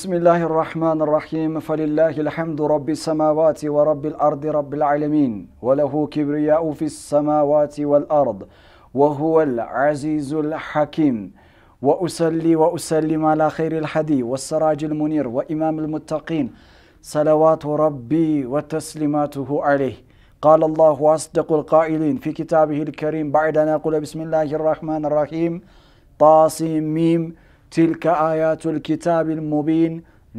بسم الله الرحمن الرحيم فلله الحمد رب السماوات ورب الأرض رب العالمين وله كبرياء في السماوات والأرض وهو العزيز الحكيم وأسلي وأسلم على خير الحدي والسراج المنير وإمام المتقين صلوات ربي وتسليماته عليه قال الله أصدق القائلين في كتابه الكريم بعد أن أقول بسم الله الرحمن الرحيم طاسم ميم تلك آيات الكتاب المبين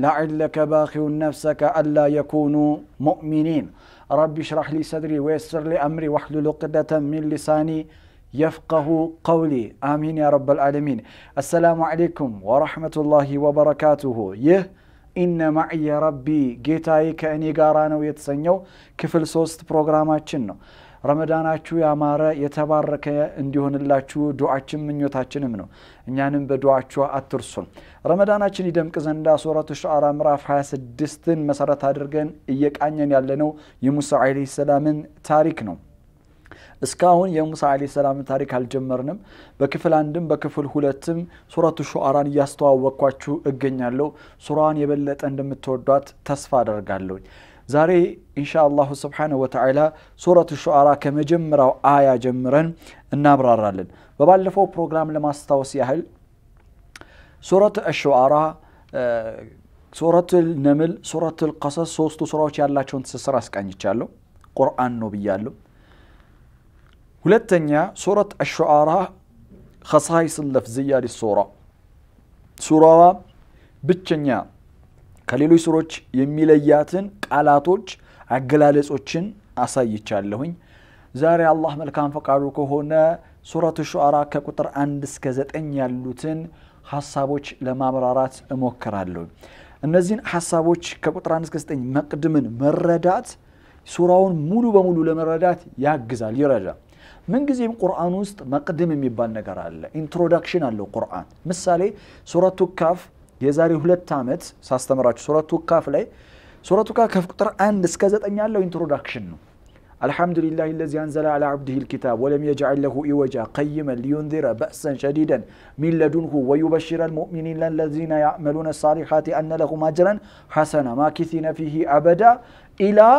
لعلك باخع نفسك ألا يكونوا مؤمنين رب اشرح لي صدري ويسر لي أمري واحلل عقدة من لساني يفقه قولي آمين يا رب العالمين السلام عليكم ورحمة الله وبركاته يه إن معي ረቢ ጌታዬ ከእኔ ጋራ ነው የተሰኘው ክፍል ሶስት ፕሮግራማችን ረመዳናችሁ ያማረ የተባረከ እንዲሆንላችሁ ዱዓችን ምኞታችንም ነው። እኛንም በዱዓችሁ አትርሱን። ረመዳናችን ይደምቅ ዘንዳ ሱረቱ ሸዓራ ምዕራፍ 26ን መሰረት አድርገን እየቃኘን ያለነው የሙሳ ዓለይሂ ሰላምን ታሪክ ነው። እስካሁን የሙሳ ዓለይሂ ሰላምን ታሪክ አልጀመርንም። በክፍል አንድም በክፍል ሁለትም ሱረቱ ሹዓራን እያስተዋወቅኳችሁ እገኛለሁ። ሱራን የበለጠ እንደምትወዷት ተስፋ አደርጋለሁኝ። ዛሬ እንሻ አላሁ ስብሓነ ወተዓላ ሱረቱ ሹዓራ ከመጀመሪያው አያ ጀምረን እናብራራለን በባለፈው ፕሮግራም ለማስታወስ ያህል ሱረት አሸዋራ ሱረት ነምል ሱረት ልቀሰስ ሶስቱ ሱራዎች ያላቸውን ትስስር አስቃኝቻለሁ ቁርአን ነው ብያለሁ ሁለተኛ ሱረት አሸዋራ ከሳይስ ለፍዝያ ሱራ ሱራዋ ብቸኛ ከሌሎች ስሮች የሚለያትን ቃላቶች፣ አገላለጾችን አሳይቻለሁኝ። ዛሬ አላህ መልካም ፈቃዱ ከሆነ ሱረቱ ሹዓራ ከቁጥር አንድ እስከ ዘጠኝ ያሉትን ሀሳቦች ለማብራራት እሞክራለሁ። እነዚህን ሀሳቦች ከቁጥር አንድ እስከ ዘጠኝ መቅድምን መረዳት ሱራውን ሙሉ በሙሉ ለመረዳት ያግዛል፣ ይረዳ ምንጊዜም ቁርአን ውስጥ መቅድም የሚባል ነገር አለ። ኢንትሮዳክሽን አለው ቁርአን። ምሳሌ ሱረቱ ካፍ የዛሬ ሁለት ዓመት ሳስተምራችሁ ሱረቱ ካፍ ላይ ሱረቱ ካፍ ቁጥር አንድ እስከ ዘጠኝ ያለው ኢንትሮዳክሽን ነው። الحمد لله الذي أنزل على عبده الكتاب ولم يجعل له إوجا قيما لينذر بأسا شديدا من لدنه ويبشر المؤمنين الذين يعملون الصالحات أن له أجرا حسنا ماكثين فيه أبدا إلى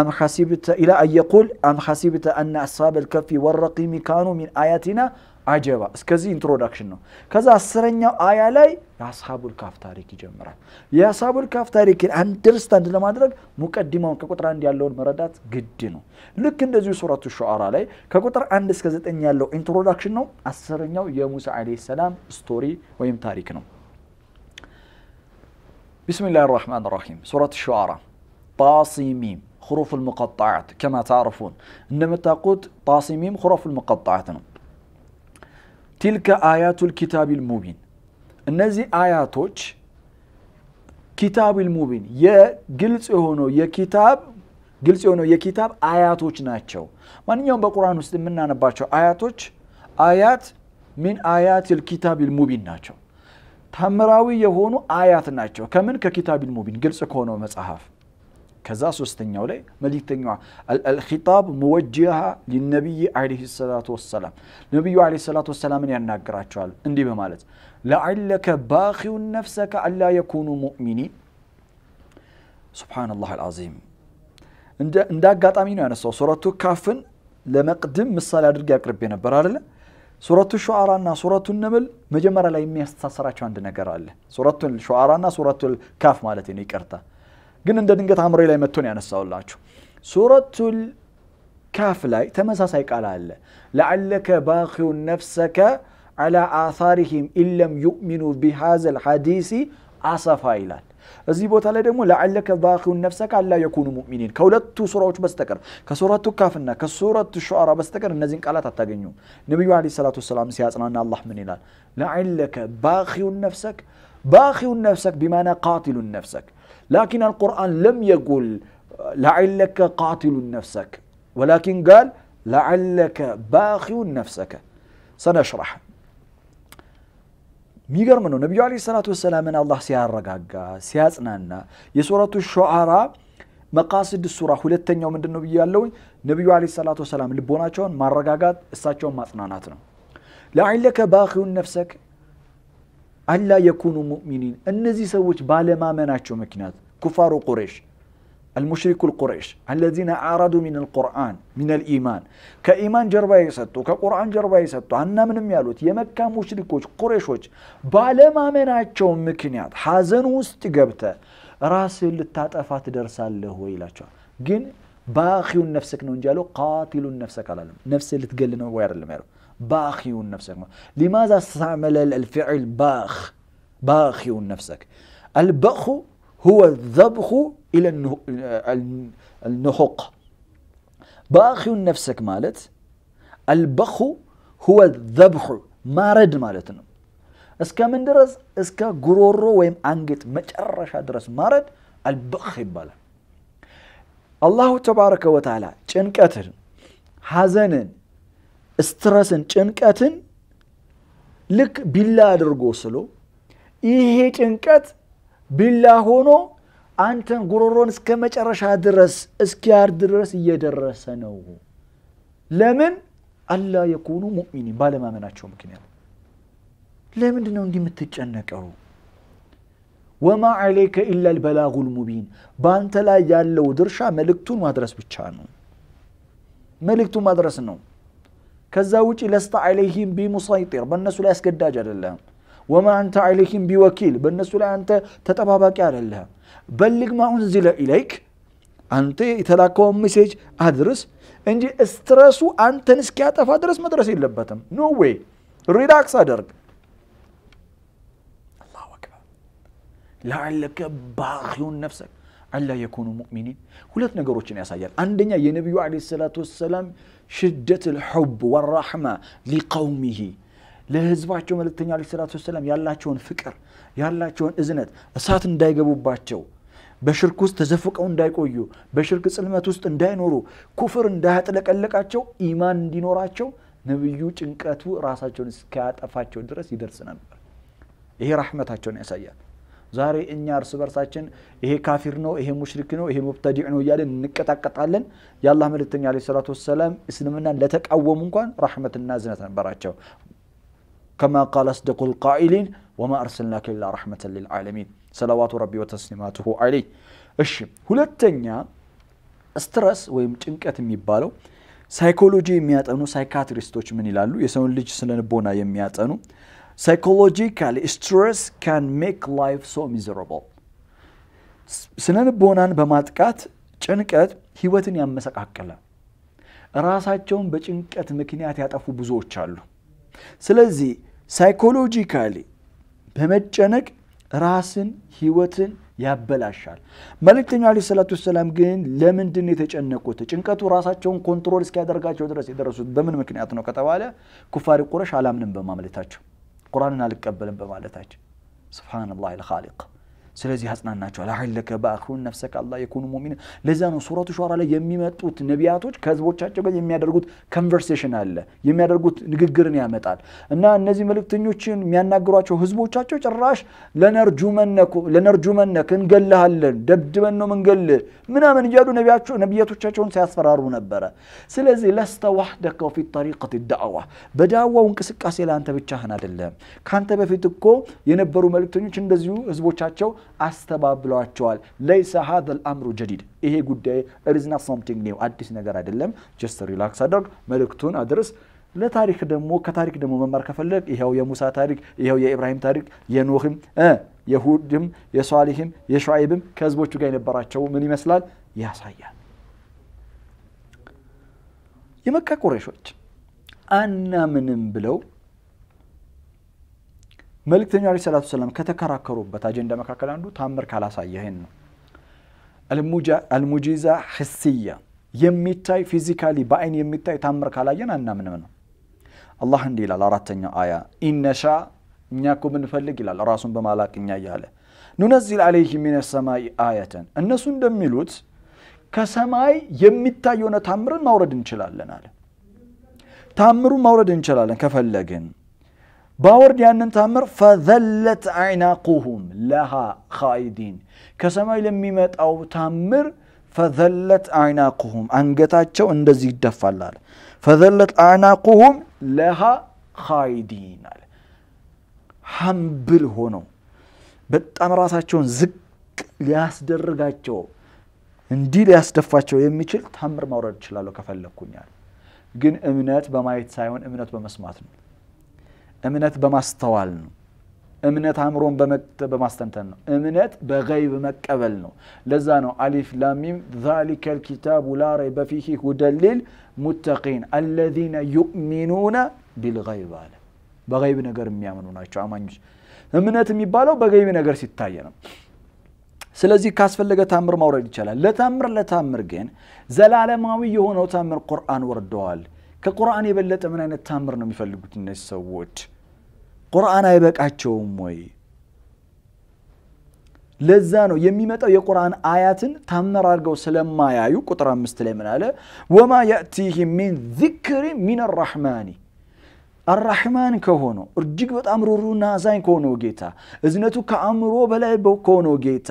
أم حسبت إلى أن يقول أم حسبت أن أصحاب الكف والرقيم كانوا من آياتنا አጀባ እስከዚህ ኢንትሮዳክሽን ነው። ከዛ አስረኛው አያ ላይ የአስሐቡል ካፍ ታሪክ ይጀምራል። የአስሐቡል ካፍ ታሪክን አንደርስታንድ ለማድረግ ሙቀዲማውን ከቁጥር አንድ ያለውን መረዳት ግድ ነው። ልክ እንደዚሁ ሱረቱ ሸዓራ ላይ ከቁጥር አንድ እስከ ዘጠኝ ያለው ኢንትሮዳክሽን ነው። አስረኛው የሙሳ ዓለይሂ ሰላም ስቶሪ ወይም ታሪክ ነው። ቢስሚላህ ራህማን ራሂም ሱረት ሸዓራ ጣሲሚም ሁሩፍ ልሙቀጣዓት ከማ ታዕርፉን እንደምታውቁት ጣሲሚም ሁሩፍ ልሙቀጣዓት ነው። ቲልከ አያቱል ኪታቢል ሙቢን እነዚህ አያቶች ኪታቢል ሙቢን የግልጽ የሆነው የኪታብ ግልጽ የሆነው የኪታብ አያቶች ናቸው። ማንኛውም በቁርአን ውስጥ የምናነባቸው አያቶች አያት ሚን አያቲል ኪታቢል ሙቢን ናቸው። ታምራዊ የሆኑ አያት ናቸው። ከምን ከኪታቢል ሙቢን ግልጽ ከሆነው መጽሐፍ كذا سوستنيا ولا ملك تنيا الخطاب موجهة للنبي عليه الصلاة والسلام النبي عليه الصلاة والسلام من ينقر أجوال اندي بمالت لعلك باخي نفسك ألا يكون مؤمنين سبحان الله العظيم اندا اندا قات امينو انا سو سورتو كافن لمقدم مصالح ادرك يقرب بينا برارلا سورتو الشعراء نا سورتو النمل مجمرة لا يمي استاسراتو عند نقرالا سورتو الشعراء نا سورتو الكاف مالتين يكرتا ግን እንደ ድንገት አእምሮ ላይ መጥቶ ነው ያነሳውላችሁ። ሱረቱል ካፍ ላይ ተመሳሳይ ቃል አለ። ለዓለከ ባኺውን ነፍሰከ አላ አሳሪሂም ኢለም ዩእሚኑ ቢሃዘል ሐዲሲ አሰፋ ይላል። እዚህ ቦታ ላይ ደግሞ ለዓለከ ባኺውን ነፍሰከ አላ የኩኑ ሙእሚኒን ከሁለቱ ሱራዎች በስተቀር ከሱረቱ ካፍና ከሱረቱ ሹዓራ በስተቀር እነዚህን ቃላት አታገኙም። ነቢዩ ዓለይሂ ሰላቱ ወሰላም ሲያጽናና አላህ ምን ይላል? ለዓለከ ባኺውን ነፍሰክ ባኺውን ነፍሰክ ቢማና ቃትሉን ነፍሰክ لكن القرآن لم يقول لعلك قاتل نفسك ولكن قال لعلك باخي نفسك سنشرح ميقر منه نبي عليه الصلاة والسلام من الله سيار رقاق سيازنان يسورة الشعراء مقاصد السورة خلتن يوم من النبي اللوي نبي عليه الصلاة والسلام لبوناتشون مرقاقات الساتشون مصناناتنا لعلك باخي نفسك ألا يكونوا مؤمنين النزي بالا ما مناتشو مكنات كفار قريش المشرك القريش الذين عارضوا من القرآن من الإيمان كإيمان جربا يسطو كقرآن جربا يسطو عنا من ميالوت يمكا مشرك قريش وش بالا ما مناتشو مكنات حازن وستقبت قبته اللي تاتفات درسال له ويلاتشو جن باخي نفسك نونجالو قاتل نفسك على نفس اللي تقلنا وير الميرو باخي نفسك لماذا استعمل الفعل باخ باخي نفسك البخ هو الذبخ الى النحق باخي نفسك مالت البخ هو الذبح مارد مالت اسكا من درس اسكا غرورو ويم انجت مچرشا درس مارد البخ يبال الله تبارك وتعالى چنقتن حزنن ስትረስን፣ ጭንቀትን ልክ ቢላ አድርጎ ስሎ ይሄ ጭንቀት ቢላ ሆኖ አንተን ጉሮሮን እስከ መጨረሻ ድረስ እስኪያር ድረስ እየደረሰ ነው። ለምን አላ የኩኑ ሙእሚኒን ባለማመናቸው ምክንያት። ለምንድን ነው እንዲህ የምትጨነቀው? ወማ ዓለይከ ኢላ ልበላጉል ሙቢን በአንተ ላይ ያለው ድርሻ መልእክቱን ማድረስ ብቻ ነው። መልእክቱን ማድረስ ነው። كذا وجه لست عليهم بمسيطر بالناس لا يسكت داجر الله وما أنت عليهم بوكيل بالناس لا أنت تتباباك على الله بلغ ما أنزل إليك أنت يتلاقوا مسج أدرس إنجي استرسو أنت نسكات فأدرس مدرسة لبتم نو no way ريلاكس أدرك الله أكبر لعلك باخي نفسك አላ የኮኑ ሙእሚኒን ሁለት ነገሮችን ያሳያል። አንደኛ የነቢዩ ዓለይሂ ሰላቱ ወሰላም ሽደት ልሑብ ወራሕማ ሊቀውሚሂ ለህዝባቸው መልእክተኛ ዓለይሂ ሰላቱ ወሰላም ያላቸውን ፍቅር ያላቸውን እዝነት እሳት እንዳይገቡባቸው በሽርክ ውስጥ ተዘፍቀው እንዳይቆዩ በሽርክ ጽልመት ውስጥ እንዳይኖሩ ኩፍር እንዳያጥለቀለቃቸው ኢማን እንዲኖራቸው ነቢዩ ጭንቀቱ ራሳቸውን እስኪያጠፋቸው ድረስ ይደርስ ነበር። ይሄ ራሕመታቸውን ያሳያል። ዛሬ እኛ እርስ በርሳችን ይሄ ካፊር ነው፣ ይሄ ሙሽሪክ ነው፣ ይሄ ሙብተዲዕ ነው እያለን እንቀጣቀጣለን። የአላህ መልእክተኛ ዓለይሂ ሰላቱ ወሰላም እስልምናን ለተቃወሙ እንኳን ራሕመትና እዝነት ነበራቸው። ከማ ቃል አስደቁ ልቃኢሊን ወማ አርሰልናከ ኢላ ራሕመተን ልልዓለሚን ሰለዋቱ ረቢ ወተስሊማትሁ ዓለይ። እሺ ሁለተኛ ስትረስ ወይም ጭንቀት የሚባለው ሳይኮሎጂ የሚያጠኑ ሳይካትሪስቶች ምን ይላሉ? የሰውን ልጅ ስለንቦና የሚያጠኑ ሳይኮሎጂካሊ ስትረስ ካን ሜክ ላይፍ ሶ ሚዘረብል። ስነ ልቦናን በማጥቃት ጭንቀት ህይወትን ያመሰቃቀለ፣ ራሳቸውን በጭንቀት ምክንያት ያጠፉ ብዙዎች አሉ። ስለዚህ ሳይኮሎጂካሊ በመጨነቅ ራስን ህይወትን ያበላሻል። መልእክተኛው ዓለይሂ ሰላቱ ወሰላም ግን ለምንድን የተጨነቁት? ጭንቀቱ ራሳቸውን ኮንትሮል እስኪያደርጋቸው ድረስ የደረሱት በምን ምክንያት ነው ከተባለ ኩፋሪ ቁረሽ አላምንም በማምለታቸው ቁርአንን አልቀበልም በማለታቸው ስብሓንላህ ልኻሊቅ ስለዚህ አጽናናቸዋል። አህለከ በአኽሩን ነፍሰከ አላ የኩኑ ሙሚን። ለዛ ነው ሱረቱ ሸራ ላይ የሚመጡት ነቢያቶች ከህዝቦቻቸው ጋር የሚያደርጉት ኮንቨርሴሽን አለ፣ የሚያደርጉት ንግግርን ያመጣል እና እነዚህ መልእክተኞችን የሚያናግሯቸው ህዝቦቻቸው ጭራሽ ለነርጁመነክ እንገልሃለን፣ ደብድበን ነው ምንገልህ ምናምን እያሉ ነቢያቶቻቸውን ሲያስፈራሩ ነበረ። ስለዚህ ለስተ ዋህደከ ፊ ጠሪቀት ዳዕዋ፣ በዳዕዋው እንቅስቃሴ ለአንተ ብቻህን አይደለም። ከአንተ በፊት እኮ የነበሩ መልእክተኞች እንደዚሁ ህዝቦቻቸው አስተባብሏቸዋል። ለይሰ ሀዘል አምሩ ጀዲድ ይሄ ጉዳይ እርዝና ሶምቲንግ ኒው አዲስ ነገር አይደለም። ጀስት ሪላክስ አድርግ፣ መልእክቱን አድርስ። ለታሪክ ደግሞ ከታሪክ ደግሞ መማር ከፈለግ ይኸው የሙሳ ታሪክ፣ ይኸው የኢብራሂም ታሪክ፣ የኖህም፣ የሁድም፣ የሷሊህም፣ የሸዓይብም ከህዝቦቹ ጋር የነበራቸው ምን ይመስላል ያሳያል። የመካ ቁረይሾች አናምንም ብለው መልእክተኛው አለይሂ ሰላቱ ሰላም ከተከራከሩበት አጀንዳ መካከል አንዱ ታምር ካላሳየህን ነው። አልሙጂዛ ህስያ የሚታይ ፊዚካሊ በአይን የሚታይ ታምር ካላየን አናምንም ነው። አላህ እንዲህ ይላል አራተኛው አያ ኢነሻ እኛ እኮ ብንፈልግ ይላል ራሱን በማላቅ እኛ እያለ ኑነዚል አለይህ ሚነ ሰማይ አያተን እነሱ እንደሚሉት ከሰማይ የሚታይ የሆነ ታምርን ማውረድ እንችላለን አለ። ታምሩን ማውረድ እንችላለን ከፈለግን ባወርድ ያንን ታምር ፈዘለት አይናቁሁም ለሃ ካኢዲን ከሰማይ ለሚመጣው ታምር ፈዘለት አይናቁሁም አንገታቸው እንደዚህ ይደፋላል። ፈዘለት አይናቁሁም ለሃ ካኢዲን አለ። ሀምብል ሆነው በጣም ራሳቸውን ዝቅ ሊያስደርጋቸው እንዲህ ሊያስደፋቸው የሚችል ታምር ማውረድ ይችላለሁ ከፈለግኩኛል። ግን እምነት በማየት ሳይሆን እምነት በመስማት ነው። እምነት በማስተዋል ነው። እምነት አእምሮን በማስተንተን ነው። እምነት በገይብ መቀበል ነው። ለዛ ነው አሊፍ ላሚም ዛሊከ ልኪታቡ ላ ረይበ ፊሂ ሁደን ሊል ሙተቂን አለዚነ ዩእሚኑነ ቢልገይብ አለ። በገይብ ነገር የሚያምኑ ናቸው አማኞች። እምነት የሚባለው በገይብ ነገር ሲታይ ነው። ስለዚህ ካስፈለገ ታምር ማውረድ ይቻላል። ለታምር ለታምር ግን ዘላለማዊ የሆነው ታምር ቁርአን ወርደዋል። ከቁርአን የበለጠ ምን አይነት ታምር ነው የሚፈልጉት እነዚህ ሰዎች? ቁርአን አይበቃቸውም ወይ? ለዛ ነው የሚመጣው የቁርአን አያትን ታምር አድርገው ስለማያዩ ቁጥር አምስት ላይ ምን አለ? ወማ የእቲህም ሚን ዚክሪ ሚን ራሕማኒ አራሕማን ከሆነው እጅግ በጣም ሩሩና አዛኝ ከሆነው ጌታ እዝነቱ ከአእምሮ በላይ ከሆነው ጌታ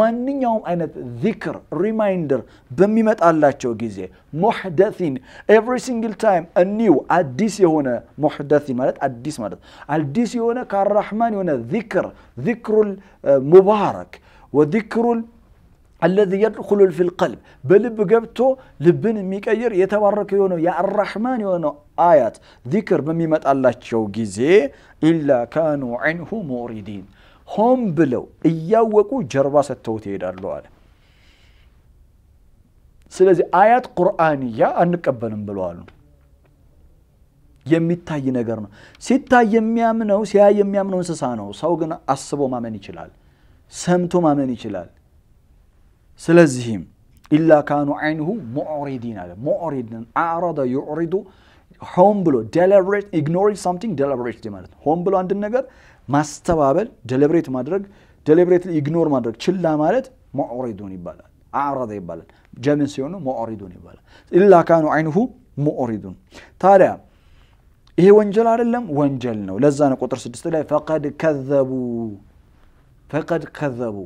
ማንኛውም አይነት ዚክር ሪማይንደር በሚመጣላቸው ጊዜ ሞሕደሲን ኤቭሪ ሲንግል ታይም እኒው አዲስ የሆነ ሞሕደሲን ማለት አዲስ ማለት አዲስ የሆነ ከአራሕማን የሆነ ዚክር ዚክሩል ሙባረክ ወዚክሩል አለዚ የድኹሉ ፊል ቀልብ በልብ ገብቶ ልብን የሚቀይር የተባረከ የሆነው የአራሕማን የሆነው አያት ዚክር በሚመጣላቸው ጊዜ ኢላ ካኑ ዐንሁ ሙዕሪዲን ሆም ብለው እያወቁ ጀርባ ሰጥተውት ይሄዳሉ አለ። ስለዚህ አያት ቁርአንያ አንቀበልም ብለዋሉ። የሚታይ ነገር ነው። ሲታይ የሚያምነው ሲያይ የሚያምነው እንስሳ ነው። ሰው ግን አስቦ ማመን ይችላል፣ ሰምቶ ማመን ይችላል። ስለዚህም ኢላ ካኑ ዓይንሁ ሙዕሪዲን አለ ሙዕሪድን አዕረደ ዩዕሪዱ ሆን ብሎ ደለብሬት ኢግኖሪንግ ሳምቲንግ ደለብሬት ማለት ነው ሆን ብሎ አንድን ነገር ማስተባበል ደለብሬት ማድረግ ደለብሬት ኢግኖር ማድረግ ችላ ማለት ሙዕሪዱን ይባላል አዕረደ ይባላል ጀምን ሲሆኑ ሙዕሪዱን ይባላል ኢላ ካኑ ዓይንሁ ሙዕሪዱን ታዲያ ይሄ ወንጀል አይደለም ወንጀል ነው ለዛ ነው ቁጥር ስድስት ላይ ፈቀድ ከዘቡ ፈቀድ ከዘቡ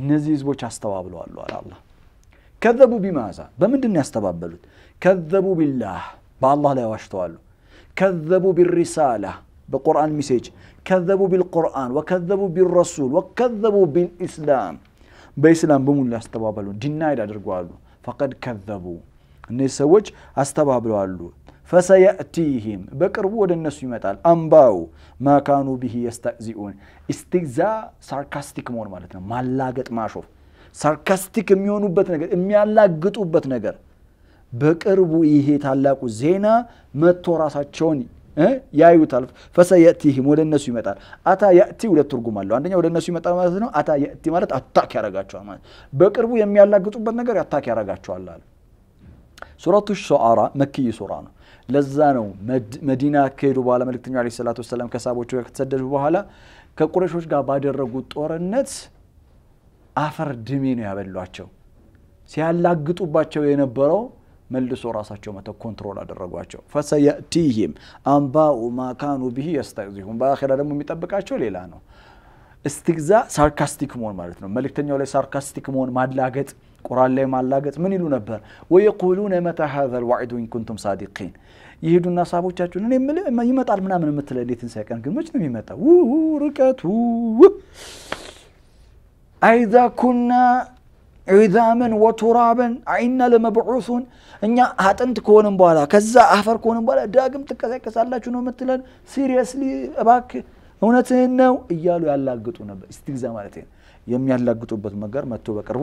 النزيز بوش استوابلو الله الله كذبوا بماذا بمندن يستبابلوت كذبوا بالله بالله لا يواشتوالو كذبوا بالرسالة بقرآن مسيج كذبوا بالقرآن وكذبوا بالرسول وكذبوا بالإسلام بإسلام بمون لا استبابلو دينا يدرقوا فقد كذبوا الناس سوج الله ፈሰየእቲህም በቅርቡ ወደ እነሱ ይመጣል አምባው ማካኑ ብሂ የስተእዚኡን ኢስቲግዛ ሳርካስቲክ መሆን ማለት ነው ማላገጥ ማሾፍ ሳርካስቲክ የሚሆኑበት ነገር የሚያላግጡበት ነገር በቅርቡ ይሄ ታላቁ ዜና መጥቶ ራሳቸውን ያዩታል። ፈሰየእቲህም ወደ እነሱ ይመጣል። አታ የእቲ ሁለት ትርጉም አለው። አንደኛ ወደ እነሱ ይመጣል ማለት ነው። አታ የእቲ ማለት አታክ ያደርጋቸዋል ማለት በቅርቡ የሚያላግጡበት ነገር አታክ ያደርጋቸዋል አለ። ሱረቱ ሸዓራ መክይ ሱራ ነው። ለዛ ነው መዲና ከሄዱ በኋላ መልክተኛው ዓለይሂ ሰላት ወሰላም ከሳቦቹ ጋር ከተሰደዱ በኋላ ከቁረሾች ጋር ባደረጉት ጦርነት አፈር ድሜ ነው ያበሏቸው። ሲያላግጡባቸው የነበረው መልሶ ራሳቸው መተ ኮንትሮል አደረጓቸው። ፈሰየእቲህም አንባኡ ማካኑ ብሂ የስተዚሁን በአኼራ ደግሞ የሚጠብቃቸው ሌላ ነው። እስትግዛ ሳርካስቲክ መሆን ማለት ነው። መልክተኛው ላይ ሳርካስቲክ መሆን ማላገጥ قران لي مالاغت من يلو نبر ويقولون متى هذا الوعد ان كنتم صادقين يهدو الناس ابو تشاچو ني يعني مل ما يمطال منا من متل دي تنسى كان كن مش نمي متى و كنا عظاما وترابا عنا لمبعوثون انيا اطنت كونن بوالا كذا افر كونن بوالا داغم تكسكسالاچو نو متلن سيريسلي اباك እውነትህን ነው እያሉ ያላግጡ ነበር እስቲግዛ ማለት የሚያላግጡበት መገር መጥቶ በቅርቡ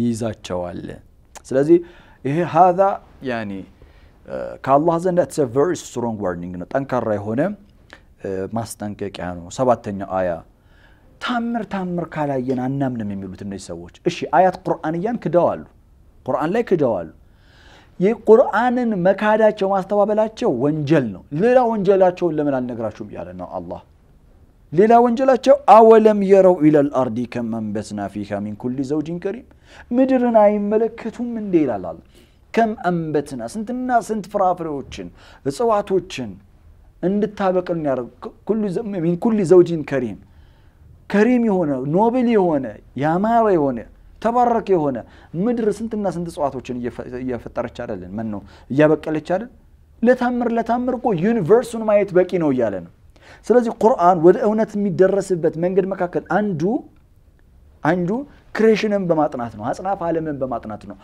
ይይዛቸዋል ስለዚህ ይሄ ሀዛ ያኒ ከአላህ ዘንድ ትስ ቨሪ ስትሮንግ ዋርኒንግ ነው ጠንካራ የሆነ ማስጠንቀቂያ ነው ሰባተኛው አያ ታምር ታምር ካላየን አናምንም የሚሉት እነዚህ ሰዎች እሺ አያት ቁርአንያን ክደዋሉ ቁርአን ላይ ክደዋሉ የቁርአንን መካዳቸው ማስተባበላቸው ወንጀል ነው ሌላ ወንጀላቸውን ለምን አልነግራችሁም እያለ ነው አላህ ሌላ ወንጀላቸው አወለም የረው ኢለል አርዲ ከመንበስና ፊሃ ሚን ኩሊ ዘውጅን ከሪም ምድርን አይመለከቱም እንዴ ይላል። ከም አንበትና ስንትና ስንት ፍራፍሬዎችን እጽዋቶችን እንድታበቅል ሚን ኩሊ ዘውጅን ከሪም ከሪም የሆነ ኖብል የሆነ ያማረ የሆነ ተባረክ የሆነ ምድር ስንትና ስንት እጽዋቶችን እየፈጠረች አይደለን? ምን ነው እያበቀለች አይደል? ለታምር ለታምር እኮ ዩኒቨርሱን ማየት በቂ ነው እያለ ነው። ስለዚህ ቁርአን ወደ እውነት የሚደረስበት መንገድ መካከል አንዱ አንዱ ክሬሽንን በማጥናት ነው። አጽናፍ ዓለምን በማጥናት ነው።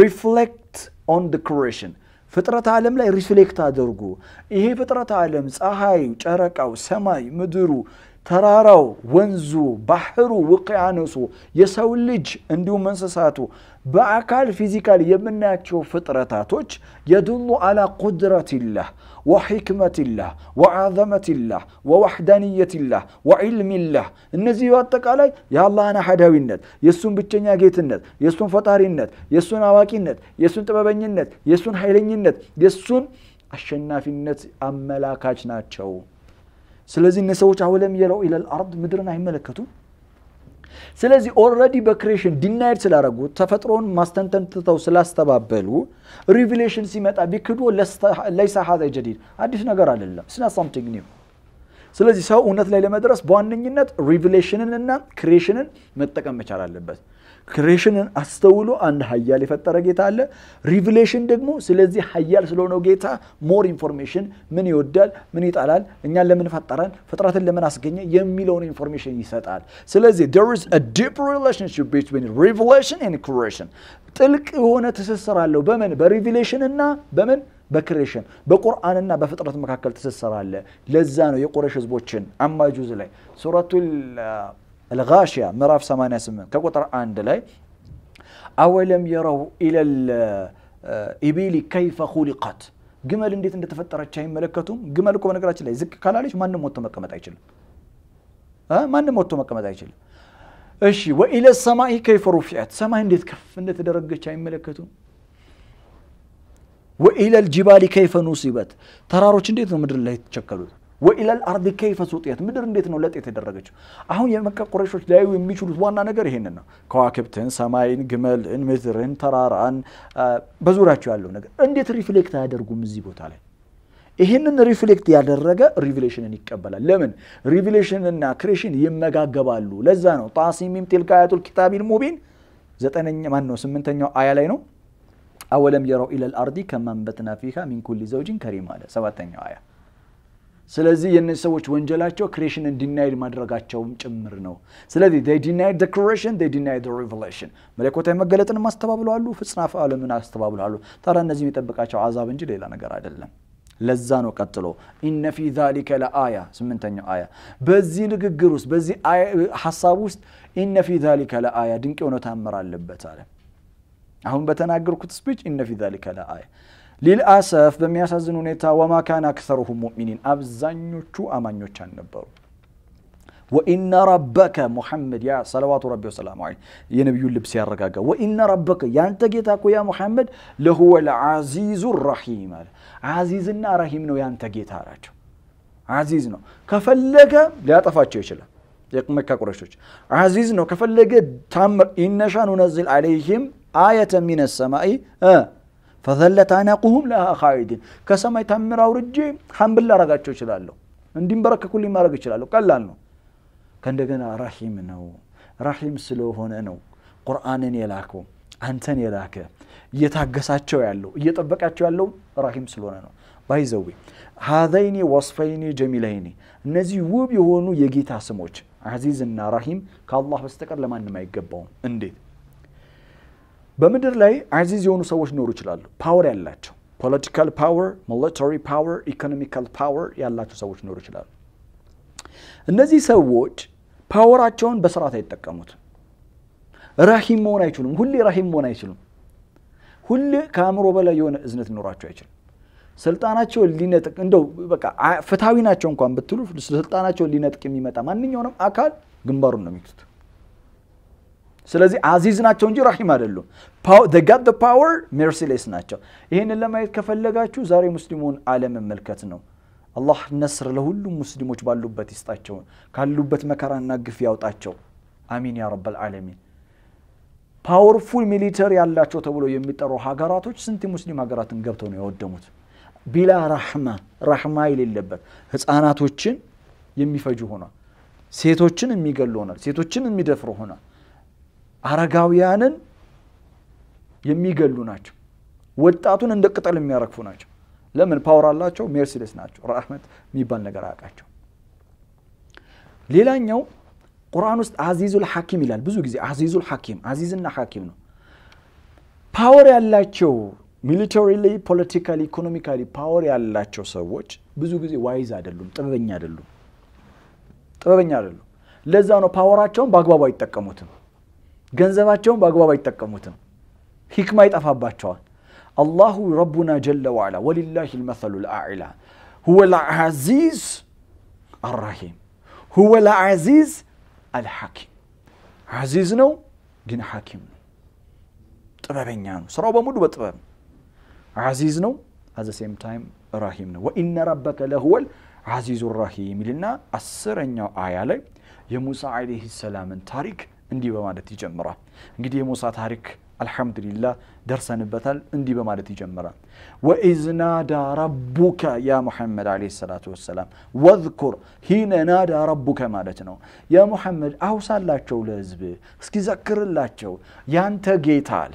ሪፍሌክት ኦን ድ ክሬሽን ፍጥረት ዓለም ላይ ሪፍሌክት አድርጉ። ይሄ ፍጥረት ዓለም ፀሐዩ፣ ጨረቃው፣ ሰማይ፣ ምድሩ ተራራው፣ ወንዙ፣ ባህሩ፣ ውቅያኖሱ፣ የሰው ልጅ እንዲሁም እንስሳቱ በአካል ፊዚካል የምናያቸው ፍጥረታቶች የድሉ አላ ቁድረትላህ ወሕክመትላህ ወዓዘመትላህ ወዋሕዳንየትላህ ወዕልሚላህ እነዚህ አጠቃላይ የአላህን አሐዳዊነት የእሱን ብቸኛ ጌትነት፣ የእሱን ፈጣሪነት፣ የእሱን አዋቂነት፣ የእሱን ጥበበኝነት፣ የእሱን ኃይለኝነት፣ የእሱን አሸናፊነት አመላካች ናቸው። ስለዚህ እነ ሰዎች አወለም የረው ኢለል አርድ ምድርን አይመለከቱም ስለዚህ ኦልረዲ በክሬሽን ዲናይድ ስላረጉ ተፈጥሮን ማስተንተን ትተው ስላስተባበሉ ሪቪሌሽን ሲመጣ ቢክዱ ለይሳ ሀዛ ጀዲድ አዲስ ነገር አይደለም ስና ሳምቲንግ ኒው ስለዚህ ሰው እውነት ላይ ለመድረስ በዋነኝነት ሪቪሌሽንን እና ክሬሽንን መጠቀም መቻል አለበት ክሬሽንን አስተውሎ አንድ ሀያል የፈጠረ ጌታ አለ። ሪቪሌሽን ደግሞ ስለዚህ ሀያል ስለሆነው ጌታ ሞር ኢንፎርሜሽን ምን ይወዳል፣ ምን ይጠላል፣ እኛን ለምን ፈጠረን፣ ፍጥረትን ለምን አስገኘ የሚለውን ኢንፎርሜሽን ይሰጣል። ስለዚህ there is a deep relationship ጥልቅ የሆነ ትስስር አለው በምን በሪቪሌሽን እና በምን በክሬሽን በቁርአንና በፍጥረት መካከል ትስስር አለ። ለዛ ነው የቁረሽ ህዝቦችን አማጁዝ ላይ ሱረቱል አልጋሽያ ምዕራፍ 88 ከቁጥር አንድ ላይ አወለም የረው ኢለል ኢቢሊ ከይፈ ሁሊቀት ግመል እንዴት እንደተፈጠረች አይመለከቱም? ግመል እኮ በነገራችን ላይ ዝቅ ካላለች ማንም ወጥቶ መቀመጥ አይችልም። ማንም ወጥቶ መቀመጥ አይችልም። እሺ ወኢለ ሰማይ ከይፈ ሩፊዐት ሰማይ እንዴት ከፍ እንደተደረገች አይመለከቱም? ወኢለል ጅባሊ ከይፈ ኑሲበት ተራሮች እንዴት ነው ምድር ላይ የተቸከሉት? ወኢለል አርድ ከይፈ ሱጢየት፣ ምድር እንዴት ነው ለጥ የተደረገችው? አሁን የመካ ቁረሾች ሊያዩ የሚችሉት ዋና ነገር ይሄንን ነው። ከዋክብትን፣ ሰማይን፣ ግመልን፣ ምድርን፣ ተራራን፣ በዙሪያቸው ያለው ነገር እንዴት ሪፍሌክት አያደርጉም እዚህ ቦታ ላይ? ይህንን ሪፍሌክት ያደረገ ሪቪሌሽንን ይቀበላል። ለምን ሪቪሌሽንና ክሬሽን ይመጋገባሉ። ለዛ ነው ጣሲሚም ቲልካ አያቱል ኪታቢል ሙቢን ዘጠነኛ ማን ነው ስምንተኛው አያ ላይ ነው። አወለም የረው ኢለል አርዲ ከማንበትና ፊሃ ሚን ዘውጅን ከሪም አለ ሰባተኛው አያ ስለዚህ የእነዚህ ሰዎች ወንጀላቸው ክሬሽን እንዲናይድ ማድረጋቸውም ጭምር ነው። ስለዚህ ዲናይድ ክሬሽን ዲናይድ ሪቨሌሽን መለኮታዊ መገለጥን አስተባብለዋሉ፣ ፍጽናፍ አለምን አስተባብለዋሉ። ታዲያ እነዚህ የሚጠብቃቸው አዛብ እንጂ ሌላ ነገር አይደለም። ለዛ ነው ቀጥሎ ኢነ ፊ ዛሊከ ለአያ ስምንተኛው አያ በዚህ ንግግር ውስጥ በዚህ ሀሳብ ውስጥ ኢነ ፊ ዛሊከ ለአያ ድንቅ የሆነ ታምር አለበት አለ። አሁን በተናገርኩት ስፒች ኢነ ፊ ዛሊከ ለአያ للأسف بمياسازن ونيتا وما كان أكثرهم مؤمنين أبزانيو تشو أمانيو تشان نبرو وإن ربك محمد يا صلوات ربي وسلام عليه ينبي يلبس يا رقاقة وإن ربك يانتقيتاكو يا محمد لهو العزيز الرحيم عزيزنا رحيم نو يانتقيتا راجو عزيزنا كفلق لا تفاتشو يشلا يقمك كورشوش عزيزنا كفلق تامر إن شان ننزل عليهم آية من السماء آه ፈዘለት አናቁሁም ለሃ ኻዒዲን ከሰማይ ተምር አውርጄ ሐምብል ላረጋቸው እችላለሁ እንዲንበረከኩልኝ ማድረግ ይችላለሁ። ቀላል ነው ከእንደገና ራሒም ነው ራሒም ስለሆነ ነው ቁርአንን የላከው አንተን የላከ እየታገሳቸው ያለው እየጠበቃቸው ያለው ራሒም ስለሆነ ነው ባይዘዊ ሀዘይኒ ወስፈይኒ ጀሚለይኒ እነዚህ ውብ የሆኑ የጌታ ስሞች አዚዝና ራሂም ከአላህ በስተቀር ለማንም አይገባውም እንዴት በምድር ላይ አዚዝ የሆኑ ሰዎች ሊኖሩ ይችላሉ። ፓወር ያላቸው ፖለቲካል ፓወር፣ ሚሊታሪ ፓወር፣ ኢኮኖሚካል ፓወር ያላቸው ሰዎች ሊኖሩ ይችላሉ። እነዚህ ሰዎች ፓወራቸውን በስርዓት አይጠቀሙት። ራሂም መሆን አይችሉም። ሁሌ ራሂም መሆን አይችሉም። ሁሌ ከአእምሮ በላይ የሆነ እዝነት ሊኖራቸው አይችልም። ስልጣናቸው ሊነጥቅ እንደው በቃ ፍትሐዊ ናቸው እንኳን ብትሉ ስልጣናቸው ሊነጥቅ የሚመጣ ማንኛውንም አካል ግንባሩን ነው የሚክቱት። ስለዚህ አዚዝ ናቸው እንጂ ራሂም አይደሉም። ጋድ ፓወር ሜርሲሌስ ናቸው። ይህንን ለማየት ከፈለጋችሁ ዛሬ ሙስሊሙን አለመመልከት ነው። አላህ ነስር ለሁሉም ሙስሊሞች ባሉበት ይስጣቸው፣ ካሉበት መከራና ግፍ ያውጣቸው። አሚን ያ ረብ ዓለሚን። ፓወርፉል ሚሊተሪ ያላቸው ተብሎ የሚጠሩ ሀገራቶች ስንት የሙስሊም ሀገራትን ገብተው ነው የወደሙት ቢላ ራህማ ራህማ የሌለበት ህፃናቶችን የሚፈጁ ሆኗል። ሴቶችን የሚገሉ ሆኗል። ሴቶችን የሚደፍሩ ሆኗል። አረጋውያንን የሚገሉ ናቸው። ወጣቱን እንደ ቅጠል የሚያረግፉ ናቸው። ለምን? ፓወር አላቸው። ሜርሲደስ ናቸው። ራህመት የሚባል ነገር አያውቃቸው። ሌላኛው ቁርአን ውስጥ አዚዙል ሐኪም ይላል። ብዙ ጊዜ አዚዙል ሐኪም አዚዝና ሐኪም ነው። ፓወር ያላቸው ሚሊተሪ፣ ፖለቲካሊ፣ ኢኮኖሚካሊ ፓወር ያላቸው ሰዎች ብዙ ጊዜ ዋይዝ አይደሉም፣ ጥበበኛ አይደሉም፣ ጥበበኛ አይደሉም። ለዛ ነው ፓወራቸውን በአግባቡ አይጠቀሙትም። ገንዘባቸውን በአግባብ አይጠቀሙትም ሂክማ ይጠፋባቸዋል አላሁ ረቡና ጀለ ወዓላ ወሊላሂ ልመሰሉ ልአዕላ هو العزيز الرحيم هو العزيز الحكيم عزيز ነው ግን ሐኪም ነው ጥበበኛ ነው ስራው በሙሉ በጥበብ ነው عزيز ነው አዘ ሴም ታይም ራሂም ነው ወኢነ ረበከ ለሁወል አዚዙ ራሂም ይልና አስረኛው አያ ላይ የሙሳ ዓለይህ ሰላምን ታሪክ እንዲህ በማለት ይጀምራል። እንግዲህ የሙሳ ታሪክ አልሐምዱሊላ ደርሰንበታል። እንዲህ በማለት ይጀምራል። ወኢዝናዳ ረቡከ ያ ሙሐመድ ዓለይሂ ሰላቱ ወሰላም ወዝኩር ሂነ ናዳ ረቡከ ማለት ነው። ያ ሙሐመድ አውሳላቸው ለህዝብ እስኪዘክርላቸው ያንተ ጌታ አለ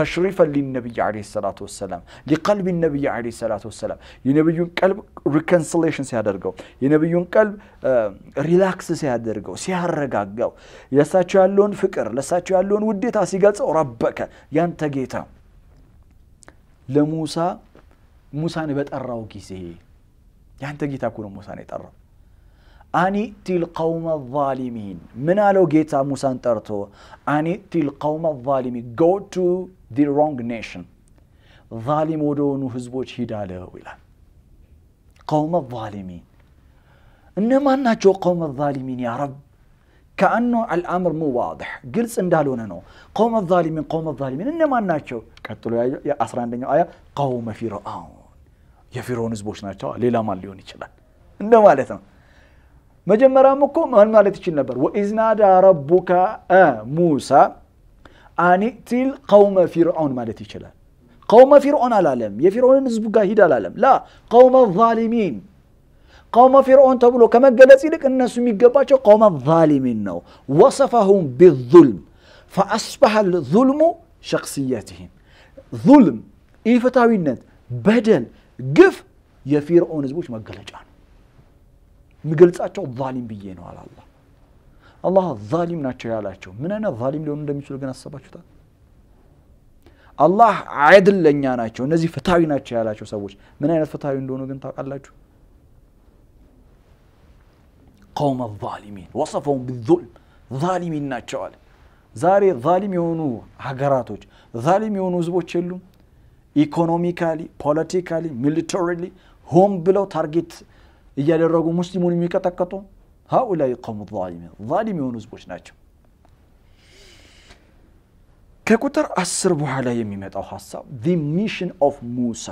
تشريفا للنبي عليه الصلاة والسلام لقلب النبي عليه الصلاة والسلام ينبيون قلب ريكونسيليشن سيادرغو ينبيون قلب ريلاكس سيادرغو سيارغاغو لساچو ያለውን ፍቅር ለሳቸው ያለውን ውዴታ ሲገልጸው ረበከ ያንተ ጌታ ለሙሳ ሙሳን በጠራው ጊዜ ያንተ ጌታ እኮ ነው ሙሳን የጠራው አኒቲ ልቀውመ ዛሊሚን ምን አለው ጌታ ሙሳን أني تل قوم الظالمين go to the wrong nation ظالم ودون هزبوش هداله ولا. قوم الظالمين إنما ناجو قوم الظالمين يا رب كأنه الأمر مو واضح قلت اندالونا نو قوم الظالمين قوم الظالمين إنما ناجو كتلو يا يا أسران دنيا آية قوم فرعون يا فرعون هزبوش ناجو ليلا ما ليوني شلال إنما مالتنا مجمع رامكم مهن مالت نبر وإذ نادى ربك آه موسى አንእትል ቀውመ ፊርዖን ማለት ይችላል። ቀውመ ፊርዖን አላለም። የፊርዖንን ህዝቡ ጋር ሂድ አላለም። ላ ቀውመ ዛሊሚን ቀውመ ፊርዖን ተብሎ ከመገለጽ ይልቅ እነሱ የሚገባቸው ቀውመ ዛሊሚን ነው። ወሰፈሁም ቢዙልም ፈአስበሐ ዙልሙ ሸክስየትህም ዙልም፣ ኢፍታዊነት፣ በደል፣ ግፍ የፊርዖን ህዝቦች መገለጫ ነው። የሚገልጻቸው ዛሊም ብዬ ነው አላላ አላህ ዛሊም ናቸው ያላቸው ምን አይነት ዛሊም ሊሆኑ እንደሚችሉ ግን አሰባችሁታል? አላህ ዐድል ለእኛ ናቸው እነዚህ ፍትሐዊ ናቸው ያላቸው ሰዎች ምን አይነት ፍትሐዊ እንደሆኑ ግን ታውቃላችሁ? ቀውመ ዛሊሚን ወሰፈውን ብዙልም ዛሊሚን ናቸዋል። ዛሬ ዛሊም የሆኑ ሀገራቶች ዛሊም የሆኑ ህዝቦች የሉም። ኢኮኖሚካሊ፣ ፖለቲካሊ፣ ሚሊተሪሊ ሆን ብለው ታርጌት እያደረጉ ሙስሊሙን የሚቀጠቀጡ ሀኡላይ ቀውሙ ዛሊሚን ዛሊም የሆኑ ህዝቦች ናቸው። ከቁጥር አስር በኋላ የሚመጣው ሀሳብ ዚ ሚሽን ኦፍ ሙሳ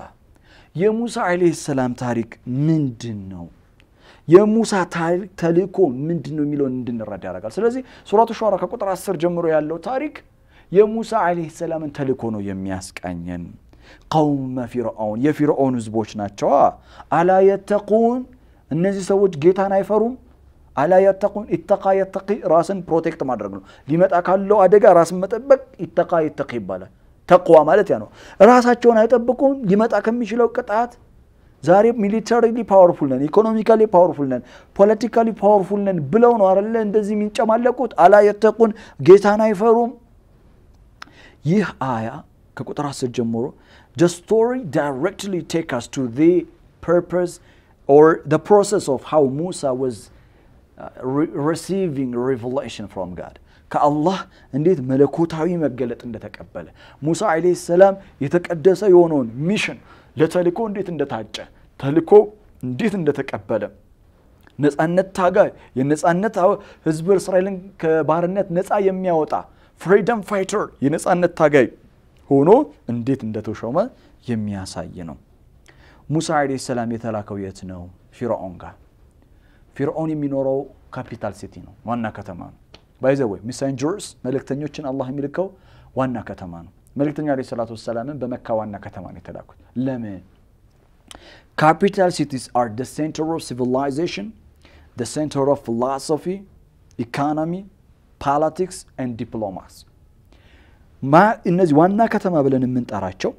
የሙሳ ዓለይሂ ሰላም ታሪክ ምንድን ነው? የሙሳ ታሪክ ተልእኮ ምንድን ነው የሚለውን እንድንረዳ ያደርጋል። ስለዚህ ሱራቱ ሸራ ከቁጥር አስር ጀምሮ ያለው ታሪክ የሙሳ ዓለይሂ ሰላምን ተልእኮ ነው የሚያስቃኘን። ቀውመ ፊርዖን የፊርዖን ህዝቦች ናቸዋ። አላ የተቁን እነዚህ ሰዎች ጌታን አይፈሩም አላ ያተቁን ኢተቃ የተቂ ራስን ፕሮቴክት ማድረግ ነው። ሊመጣ ካለው አደጋ ራስን መጠበቅ ኢተቃ የተቂ ይባላል። ተቅዋ ማለት ያ ነው። ራሳቸውን አይጠብቁም ሊመጣ ከሚችለው ቅጣት ዛሬ ሚሊታሪ ፓወርፉል ነን፣ ኢኮኖሚካሊ ፓወርፉል ነን፣ ፖለቲካሊ ፓወርፉል ነን ብለው ነው አለ እንደዚህ የሚንጨማለቁት። አላ የተቁን ጌታን አይፈሩም። ይህ አያ ከቁጥር አስር ጀምሮ ደ ስቶሪ ዳይሬክትሊ ቴክ አስ ቱ the ኦር ፕሮሰስ ኦፍ process ሙሳ ወዝ ሪሲቪንግ ሪቨሌሽን ፍሮም ጋድ ከአላህ እንዴት መለኮታዊ መገለጥ እንደተቀበለ ሙሳ ዓለይሂ ሰላም የተቀደሰ የሆነውን ሚሽን ለተልኮ እንዴት እንደታጨ ተልኮ እንዴት እንደተቀበለ ነፃነት ታጋይ የነፃነት ህዝብ እስራኤልን ከባርነት ነፃ የሚያወጣ ፍሪደም ፋይተር የነፃነት ታጋይ ሆኖ እንዴት እንደተሾመ የሚያሳይ ነው። ሙሳ ዓለይሂ ሰላም የተላከው የት ነው? ፊርዖን ጋር ፊርዖን የሚኖረው ካፒታል ሲቲ ነው፣ ዋና ከተማ ነው። ባይዘወይ ሚሰንጀርስ መልእክተኞችን አላህ የሚልከው ዋና ከተማ ነው። መልእክተኛ ዓለይሂ ሰላቱ ወሰላምን በመካ ዋና ከተማ ነው የተላኩት። ለምን? ካፒታል ሲቲስ አር ደ ሴንተር ኦፍ ሲቪላይዜሽን ደ ሴንተር ኦፍ ፊሎሶፊ ኢኮኖሚ ፖለቲክስ ኤንድ ዲፕሎማሲ እነዚህ ዋና ከተማ ብለን የምንጠራቸው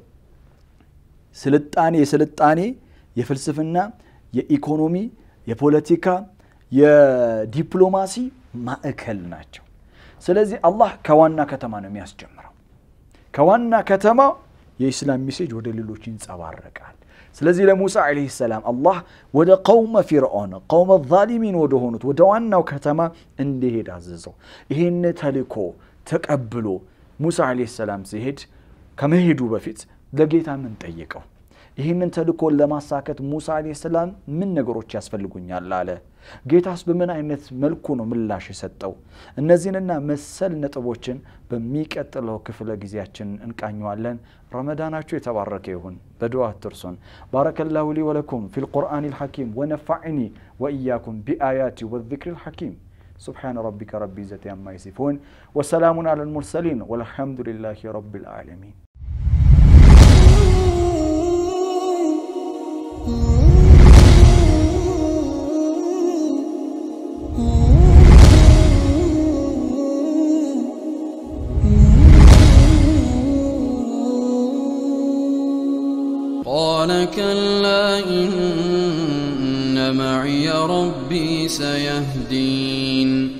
ስልጣኔ የስልጣኔ የፍልስፍና የኢኮኖሚ የፖለቲካ፣ የዲፕሎማሲ ማዕከል ናቸው። ስለዚህ አላህ ከዋና ከተማ ነው የሚያስጀምረው። ከዋና ከተማ የኢስላም ሜሴጅ ወደ ሌሎች ይንጸባረቃል። ስለዚህ ለሙሳ ዓለይሂ ሰላም አላህ ወደ ቀውመ ፊርዖን ቀውመ ዛሊሚን ወደ ሆኑት ወደ ዋናው ከተማ እንዲሄድ አዘዘው። ይህን ተልኮ ተቀብሎ ሙሳ ዓለይሂ ሰላም ሲሄድ ከመሄዱ በፊት ለጌታ ምን ጠየቀው? ይህንን ተልእኮን ለማሳከት ሙሳ ዓለይሂ ሰላም ምን ነገሮች ያስፈልጉኛል አለ? ጌታስ በምን አይነት መልኩ ነው ምላሽ የሰጠው? እነዚህንና መሰል ነጥቦችን በሚቀጥለው ክፍለ ጊዜያችን እንቃኘዋለን። ረመዳናችሁ የተባረከ ይሁን። በዱዓ አትርሱን። ባረከላሁ ሊ ወለኩም ፊ ልቁርአን ልሐኪም ወነፋዕኒ ወኢያኩም ቢአያቲ ወذክር ልሐኪም سبحان ربك رب العزة عما يصفون وسلام على المرسلين والحمد لله رب العالمين ربي سيهدين